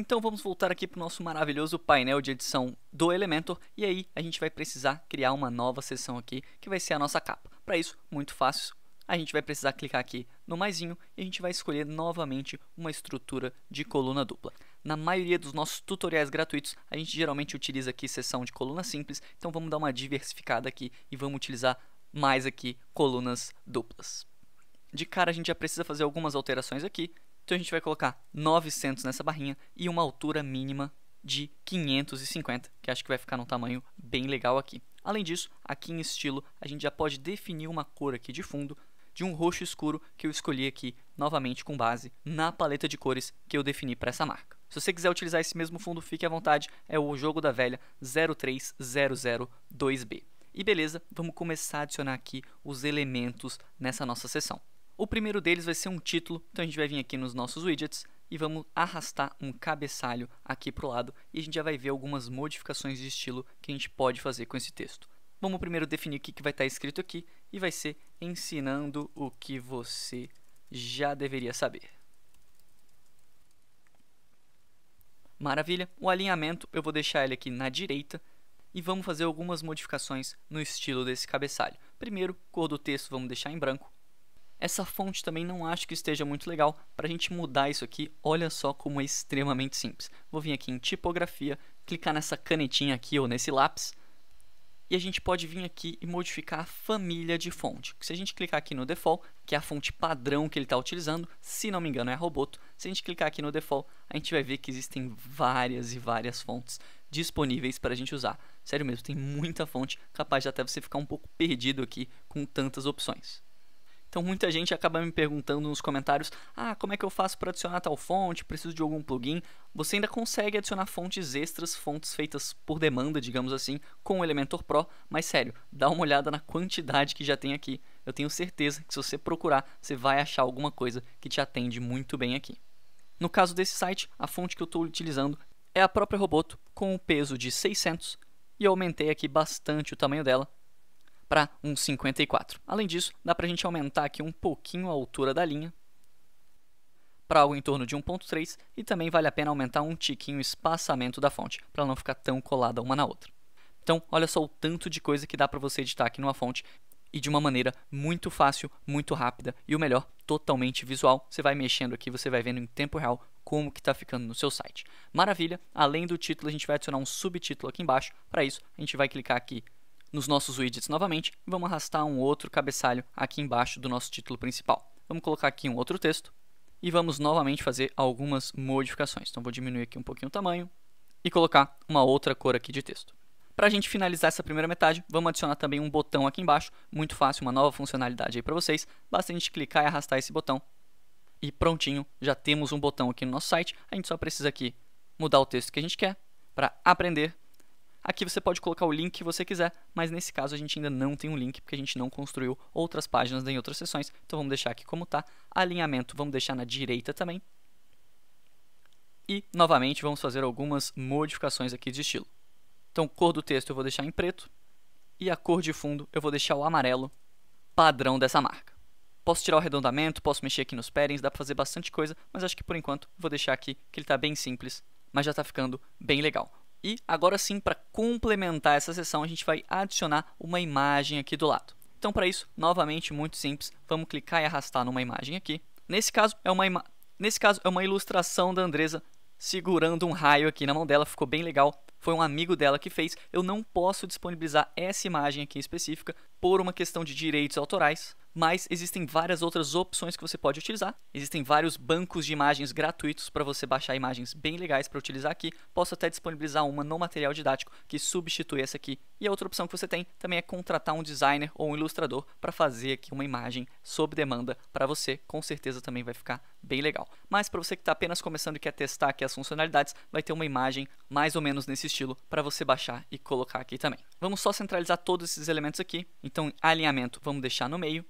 Então vamos voltar aqui para o nosso maravilhoso painel de edição do Elementor e aí a gente vai precisar criar uma nova seção aqui que vai ser a nossa capa. Para isso, muito fácil, a gente vai precisar clicar aqui no maisinho e a gente vai escolher novamente uma estrutura de coluna dupla. Na maioria dos nossos tutoriais gratuitos, a gente geralmente utiliza aqui seção de coluna simples, então vamos dar uma diversificada aqui e vamos utilizar mais aqui colunas duplas. De cara a gente já precisa fazer algumas alterações aqui, então a gente vai colocar 900 nessa barrinha e uma altura mínima de 550, que acho que vai ficar num tamanho bem legal aqui. Além disso, aqui em estilo, a gente já pode definir uma cor aqui de fundo de um roxo escuro que eu escolhi aqui, novamente com base na paleta de cores que eu defini para essa marca. Se você quiser utilizar esse mesmo fundo, fique à vontade, é o Jogo da Velha 03002B. E beleza, vamos começar a adicionar aqui os elementos nessa nossa seção. O primeiro deles vai ser um título, então a gente vai vir aqui nos nossos widgets e vamos arrastar um cabeçalho aqui para o lado e a gente já vai ver algumas modificações de estilo que a gente pode fazer com esse texto. Vamos primeiro definir o que, que vai estar tá escrito aqui e vai ser ensinando o que você já deveria saber. Maravilha, o alinhamento eu vou deixar ele aqui na direita e vamos fazer algumas modificações no estilo desse cabeçalho. Primeiro, cor do texto vamos deixar em branco, essa fonte também não acho que esteja muito legal. Para a gente mudar isso aqui, olha só como é extremamente simples. Vou vir aqui em tipografia, clicar nessa canetinha aqui ou nesse lápis, e a gente pode vir aqui e modificar a família de fonte. Se a gente clicar aqui no default, que é a fonte padrão que ele está utilizando, se não me engano é a Roboto, se a gente clicar aqui no default, a gente vai ver que existem várias e várias fontes disponíveis para a gente usar. Sério mesmo, tem muita fonte, capaz de até você ficar um pouco perdido aqui com tantas opções. Então muita gente acaba me perguntando nos comentários: "Ah, como é que eu faço para adicionar tal fonte? Preciso de algum plugin?". Você ainda consegue adicionar fontes extras, fontes feitas por demanda, digamos assim, com o Elementor Pro, mas sério, dá uma olhada na quantidade que já tem aqui. Eu tenho certeza que se você procurar, você vai achar alguma coisa que te atende muito bem aqui. No caso desse site, a fonte que eu estou utilizando é a própria Roboto, com o um peso de 600, e eu aumentei aqui bastante o tamanho dela para 1,54. Além disso, dá para a gente aumentar aqui um pouquinho a altura da linha para algo em torno de 1.3 e também vale a pena aumentar um tiquinho o espaçamento da fonte para não ficar tão colada uma na outra. Então, olha só o tanto de coisa que dá para você editar aqui numa fonte e de uma maneira muito fácil, muito rápida e o melhor, totalmente visual. Você vai mexendo aqui, você vai vendo em tempo real como que está ficando no seu site. Maravilha! Além do título, a gente vai adicionar um subtítulo aqui embaixo. Para isso, a gente vai clicar aqui nos nossos widgets novamente, vamos arrastar um outro cabeçalho aqui embaixo do nosso título principal. Vamos colocar aqui um outro texto e vamos novamente fazer algumas modificações. Então vou diminuir aqui um pouquinho o tamanho e colocar uma outra cor aqui de texto. Para a gente finalizar essa primeira metade, vamos adicionar também um botão aqui embaixo, muito fácil, uma nova funcionalidade aí para vocês. Basta a gente clicar e arrastar esse botão e prontinho, já temos um botão aqui no nosso site. A gente só precisa aqui mudar o texto que a gente quer para aprender Aqui você pode colocar o link que você quiser, mas nesse caso a gente ainda não tem um link porque a gente não construiu outras páginas em outras seções, então vamos deixar aqui como está. Alinhamento vamos deixar na direita também. E, novamente, vamos fazer algumas modificações aqui de estilo. Então, cor do texto eu vou deixar em preto e a cor de fundo eu vou deixar o amarelo padrão dessa marca. Posso tirar o arredondamento, posso mexer aqui nos pairings, dá para fazer bastante coisa, mas acho que por enquanto vou deixar aqui que ele está bem simples, mas já está ficando bem legal. E agora sim, para complementar essa sessão, a gente vai adicionar uma imagem aqui do lado. Então, para isso, novamente, muito simples, vamos clicar e arrastar numa imagem aqui. Nesse caso, é uma, ima... Nesse caso, é uma ilustração da Andresa segurando um raio aqui na mão dela, ficou bem legal. Foi um amigo dela que fez. Eu não posso disponibilizar essa imagem aqui específica por uma questão de direitos autorais, mas existem várias outras opções que você pode utilizar. Existem vários bancos de imagens gratuitos para você baixar imagens bem legais para utilizar aqui. Posso até disponibilizar uma no material didático que substitui essa aqui. E a outra opção que você tem também é contratar um designer ou um ilustrador para fazer aqui uma imagem sob demanda para você. Com certeza também vai ficar bem legal. Mas para você que está apenas começando e quer testar aqui as funcionalidades, vai ter uma imagem mais ou menos nesse estilo para você baixar e colocar aqui também. Vamos só centralizar todos esses elementos aqui. Então, alinhamento vamos deixar no meio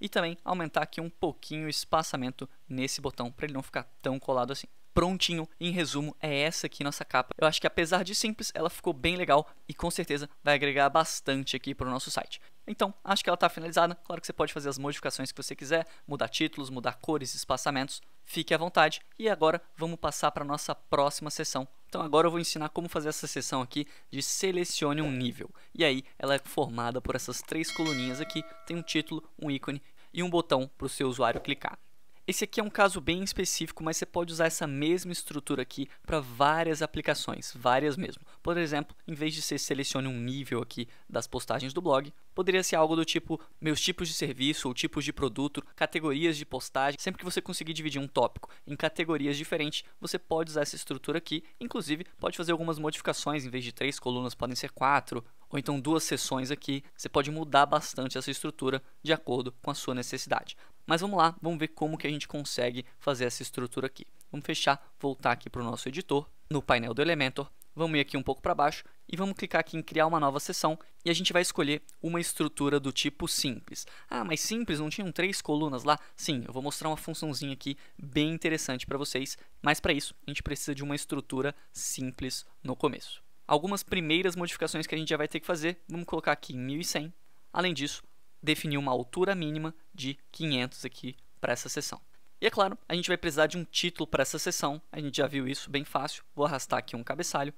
e também aumentar aqui um pouquinho o espaçamento nesse botão para ele não ficar tão colado assim. Prontinho, em resumo, é essa aqui nossa capa. Eu acho que apesar de simples, ela ficou bem legal e com certeza vai agregar bastante aqui para o nosso site. Então, acho que ela está finalizada. Claro que você pode fazer as modificações que você quiser, mudar títulos, mudar cores, espaçamentos, fique à vontade. E agora vamos passar para a nossa próxima sessão. Então agora eu vou ensinar como fazer essa sessão aqui de selecione um nível. E aí ela é formada por essas três coluninhas aqui, tem um título, um ícone e um botão para o seu usuário clicar. Esse aqui é um caso bem específico, mas você pode usar essa mesma estrutura aqui para várias aplicações, várias mesmo. Por exemplo, em vez de você selecione um nível aqui das postagens do blog, poderia ser algo do tipo meus tipos de serviço ou tipos de produto, categorias de postagem. Sempre que você conseguir dividir um tópico em categorias diferentes, você pode usar essa estrutura aqui. Inclusive, pode fazer algumas modificações. Em vez de três colunas, podem ser quatro, ou então duas seções aqui. Você pode mudar bastante essa estrutura de acordo com a sua necessidade. Mas vamos lá, vamos ver como que a gente consegue fazer essa estrutura aqui. Vamos fechar, voltar aqui para o nosso editor, no painel do Elementor, vamos ir aqui um pouco para baixo e vamos clicar aqui em criar uma nova sessão e a gente vai escolher uma estrutura do tipo simples. Ah, mas simples, não tinham três colunas lá? Sim, eu vou mostrar uma funçãozinha aqui bem interessante para vocês, mas para isso a gente precisa de uma estrutura simples no começo. Algumas primeiras modificações que a gente já vai ter que fazer, vamos colocar aqui em 1100. Além disso, definir uma altura mínima de 500 aqui para essa sessão. E é claro, a gente vai precisar de um título para essa sessão. a gente já viu isso bem fácil, vou arrastar aqui um cabeçalho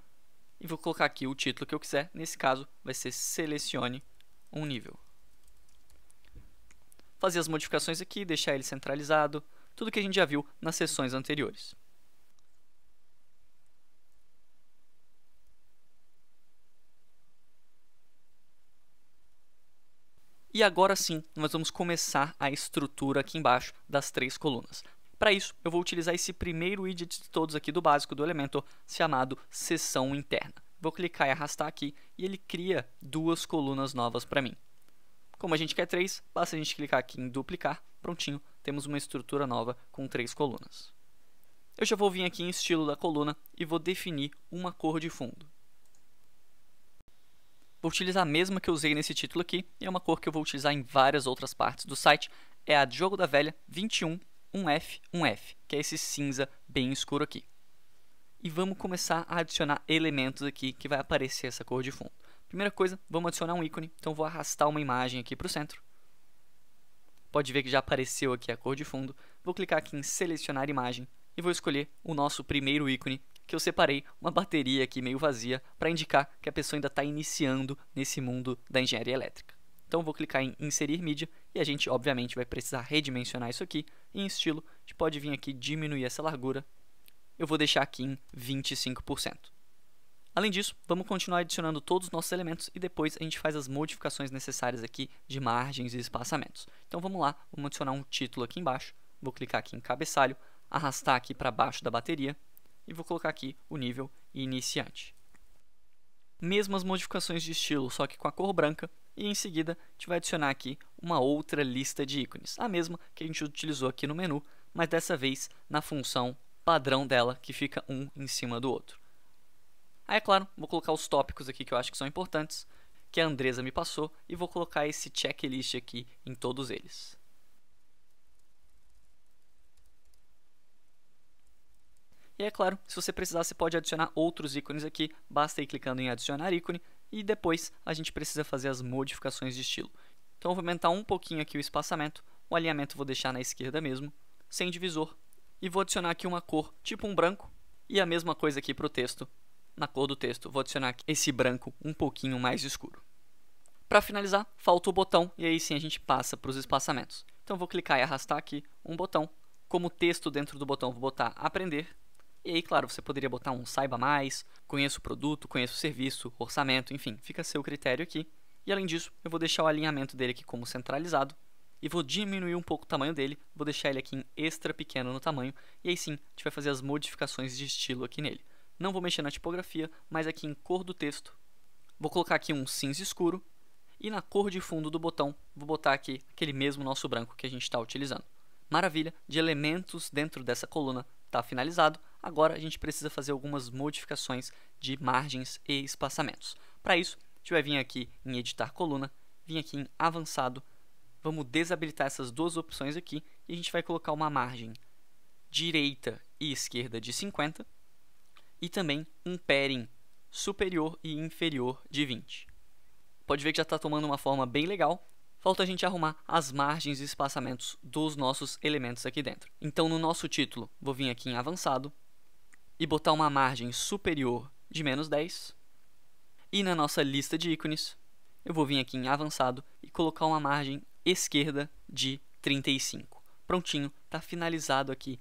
e vou colocar aqui o título que eu quiser. Nesse caso, vai ser selecione um nível. Fazer as modificações aqui, deixar ele centralizado, tudo que a gente já viu nas sessões anteriores. E agora sim, nós vamos começar a estrutura aqui embaixo das três colunas. Para isso, eu vou utilizar esse primeiro widget de todos aqui do básico do Elementor, chamado sessão Interna. Vou clicar e arrastar aqui e ele cria duas colunas novas para mim. Como a gente quer três, basta a gente clicar aqui em duplicar, prontinho, temos uma estrutura nova com três colunas. Eu já vou vir aqui em estilo da coluna e vou definir uma cor de fundo. Vou utilizar a mesma que eu usei nesse título aqui, e é uma cor que eu vou utilizar em várias outras partes do site, é a de Jogo da Velha 21 um F, um F, que é esse cinza bem escuro aqui. E vamos começar a adicionar elementos aqui que vai aparecer essa cor de fundo. Primeira coisa, vamos adicionar um ícone, então vou arrastar uma imagem aqui para o centro. Pode ver que já apareceu aqui a cor de fundo. Vou clicar aqui em selecionar imagem e vou escolher o nosso primeiro ícone, que eu separei uma bateria aqui meio vazia para indicar que a pessoa ainda está iniciando nesse mundo da engenharia elétrica. Então vou clicar em inserir mídia e a gente, obviamente, vai precisar redimensionar isso aqui. em estilo, a gente pode vir aqui diminuir essa largura. Eu vou deixar aqui em 25%. Além disso, vamos continuar adicionando todos os nossos elementos e depois a gente faz as modificações necessárias aqui de margens e espaçamentos. Então vamos lá, vamos adicionar um título aqui embaixo. Vou clicar aqui em cabeçalho, arrastar aqui para baixo da bateria e vou colocar aqui o nível iniciante mesmas modificações de estilo, só que com a cor branca, e em seguida a gente vai adicionar aqui uma outra lista de ícones, a mesma que a gente utilizou aqui no menu, mas dessa vez na função padrão dela, que fica um em cima do outro. Aí, é claro, vou colocar os tópicos aqui que eu acho que são importantes, que a Andresa me passou, e vou colocar esse checklist aqui em todos eles. E é claro, se você precisar, você pode adicionar outros ícones aqui, basta ir clicando em adicionar ícone, e depois a gente precisa fazer as modificações de estilo. Então eu vou aumentar um pouquinho aqui o espaçamento, o alinhamento vou deixar na esquerda mesmo, sem divisor, e vou adicionar aqui uma cor, tipo um branco, e a mesma coisa aqui para o texto, na cor do texto, vou adicionar aqui esse branco um pouquinho mais escuro. Para finalizar, falta o botão, e aí sim a gente passa para os espaçamentos. Então vou clicar e arrastar aqui um botão, como texto dentro do botão vou botar aprender, e aí, claro, você poderia botar um saiba mais, conheça o produto, conheça o serviço, orçamento, enfim, fica a seu critério aqui. E além disso, eu vou deixar o alinhamento dele aqui como centralizado e vou diminuir um pouco o tamanho dele, vou deixar ele aqui em extra pequeno no tamanho, e aí sim, a gente vai fazer as modificações de estilo aqui nele. Não vou mexer na tipografia, mas aqui em cor do texto, vou colocar aqui um cinza escuro, e na cor de fundo do botão, vou botar aqui aquele mesmo nosso branco que a gente está utilizando. Maravilha, de elementos dentro dessa coluna está finalizado, Agora a gente precisa fazer algumas modificações de margens e espaçamentos. Para isso, a gente vai vir aqui em editar coluna, vir aqui em avançado, vamos desabilitar essas duas opções aqui e a gente vai colocar uma margem direita e esquerda de 50 e também um padding superior e inferior de 20. Pode ver que já está tomando uma forma bem legal, falta a gente arrumar as margens e espaçamentos dos nossos elementos aqui dentro. Então, no nosso título, vou vir aqui em avançado, e botar uma margem superior de menos 10. E na nossa lista de ícones, eu vou vir aqui em avançado e colocar uma margem esquerda de 35. Prontinho, está finalizado aqui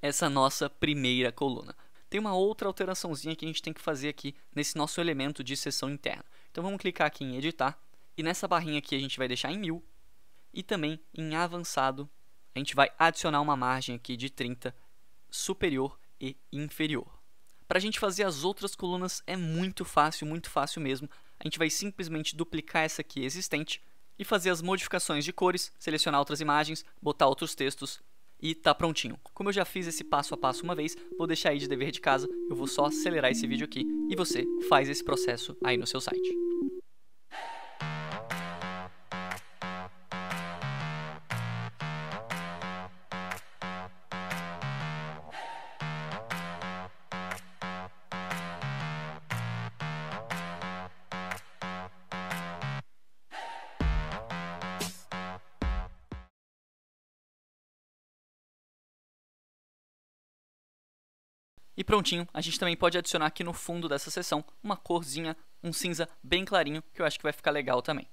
essa nossa primeira coluna. Tem uma outra alteraçãozinha que a gente tem que fazer aqui nesse nosso elemento de seção interna. Então vamos clicar aqui em editar e nessa barrinha aqui a gente vai deixar em 1000 e também em avançado a gente vai adicionar uma margem aqui de 30 superior e inferior. Para a gente fazer as outras colunas é muito fácil, muito fácil mesmo. A gente vai simplesmente duplicar essa aqui existente e fazer as modificações de cores, selecionar outras imagens, botar outros textos e tá prontinho. Como eu já fiz esse passo a passo uma vez, vou deixar aí de dever de casa, eu vou só acelerar esse vídeo aqui e você faz esse processo aí no seu site. E prontinho, a gente também pode adicionar aqui no fundo dessa seção uma corzinha, um cinza bem clarinho, que eu acho que vai ficar legal também.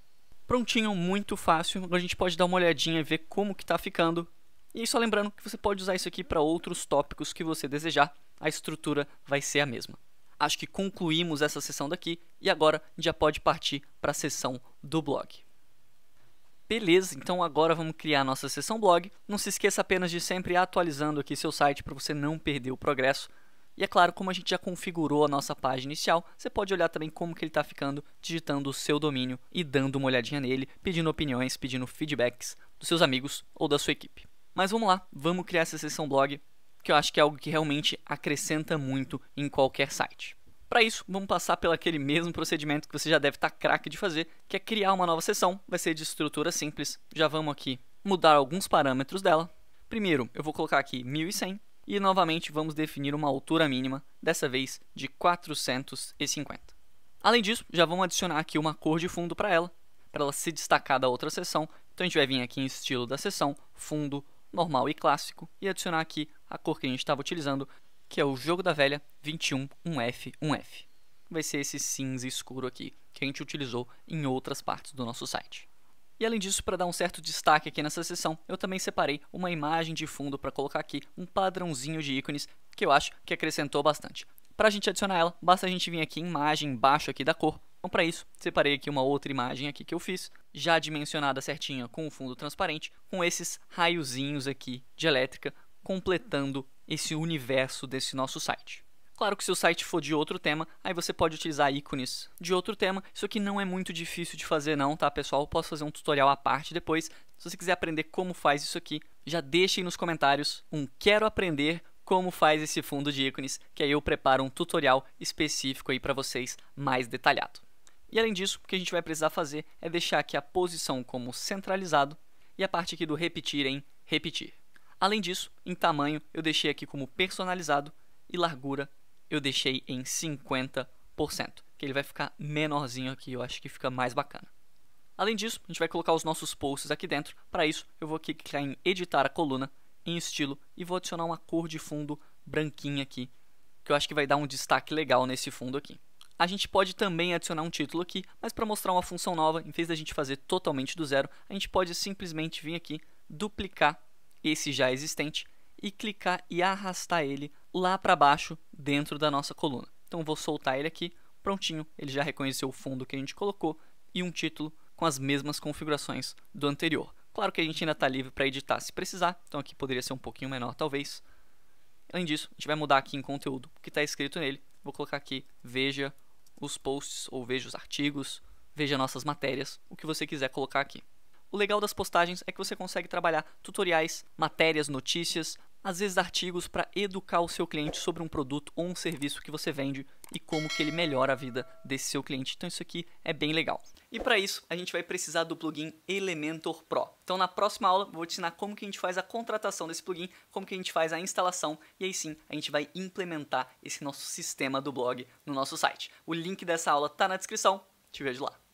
Prontinho, muito fácil, a gente pode dar uma olhadinha e ver como que está ficando. E só lembrando que você pode usar isso aqui para outros tópicos que você desejar, a estrutura vai ser a mesma. Acho que concluímos essa sessão daqui e agora já pode partir para a sessão do blog. Beleza, então agora vamos criar nossa sessão blog. Não se esqueça apenas de sempre atualizando aqui seu site para você não perder o progresso. E é claro, como a gente já configurou a nossa página inicial, você pode olhar também como que ele está ficando digitando o seu domínio e dando uma olhadinha nele, pedindo opiniões, pedindo feedbacks dos seus amigos ou da sua equipe. Mas vamos lá, vamos criar essa seção blog, que eu acho que é algo que realmente acrescenta muito em qualquer site. Para isso, vamos passar pelo aquele mesmo procedimento que você já deve estar tá craque de fazer, que é criar uma nova seção, vai ser de estrutura simples. Já vamos aqui mudar alguns parâmetros dela. Primeiro, eu vou colocar aqui 1100 e novamente vamos definir uma altura mínima, dessa vez de 450. Além disso, já vamos adicionar aqui uma cor de fundo para ela, para ela se destacar da outra seção. Então a gente vai vir aqui em estilo da seção, fundo, normal e clássico, e adicionar aqui a cor que a gente estava utilizando, que é o Jogo da Velha 21 1F 1F. Vai ser esse cinza escuro aqui, que a gente utilizou em outras partes do nosso site. E além disso, para dar um certo destaque aqui nessa sessão, eu também separei uma imagem de fundo para colocar aqui um padrãozinho de ícones que eu acho que acrescentou bastante. Para a gente adicionar ela, basta a gente vir aqui em imagem embaixo aqui da cor. Então para isso, separei aqui uma outra imagem aqui que eu fiz, já dimensionada certinha com o fundo transparente, com esses raiozinhos aqui de elétrica completando esse universo desse nosso site. Claro que se o site for de outro tema, aí você pode utilizar ícones de outro tema. Isso aqui não é muito difícil de fazer não, tá pessoal? Eu posso fazer um tutorial à parte depois. Se você quiser aprender como faz isso aqui, já deixe aí nos comentários um quero aprender como faz esse fundo de ícones, que aí eu preparo um tutorial específico aí para vocês mais detalhado. E além disso, o que a gente vai precisar fazer é deixar aqui a posição como centralizado e a parte aqui do repetir em repetir. Além disso, em tamanho eu deixei aqui como personalizado e largura eu deixei em 50%, que ele vai ficar menorzinho aqui, eu acho que fica mais bacana. Além disso, a gente vai colocar os nossos posts aqui dentro. Para isso, eu vou aqui clicar em editar a coluna, em estilo, e vou adicionar uma cor de fundo branquinha aqui, que eu acho que vai dar um destaque legal nesse fundo aqui. A gente pode também adicionar um título aqui, mas para mostrar uma função nova, em vez da gente fazer totalmente do zero, a gente pode simplesmente vir aqui, duplicar esse já existente e clicar e arrastar ele lá para baixo dentro da nossa coluna. Então vou soltar ele aqui, prontinho, ele já reconheceu o fundo que a gente colocou e um título com as mesmas configurações do anterior. Claro que a gente ainda está livre para editar se precisar, então aqui poderia ser um pouquinho menor talvez. Além disso, a gente vai mudar aqui em conteúdo o que está escrito nele. Vou colocar aqui, veja os posts ou veja os artigos, veja nossas matérias, o que você quiser colocar aqui. O legal das postagens é que você consegue trabalhar tutoriais, matérias, notícias, às vezes artigos para educar o seu cliente sobre um produto ou um serviço que você vende e como que ele melhora a vida desse seu cliente. Então isso aqui é bem legal. E para isso, a gente vai precisar do plugin Elementor Pro. Então na próxima aula vou te ensinar como que a gente faz a contratação desse plugin, como que a gente faz a instalação e aí sim a gente vai implementar esse nosso sistema do blog no nosso site. O link dessa aula está na descrição. Te vejo lá.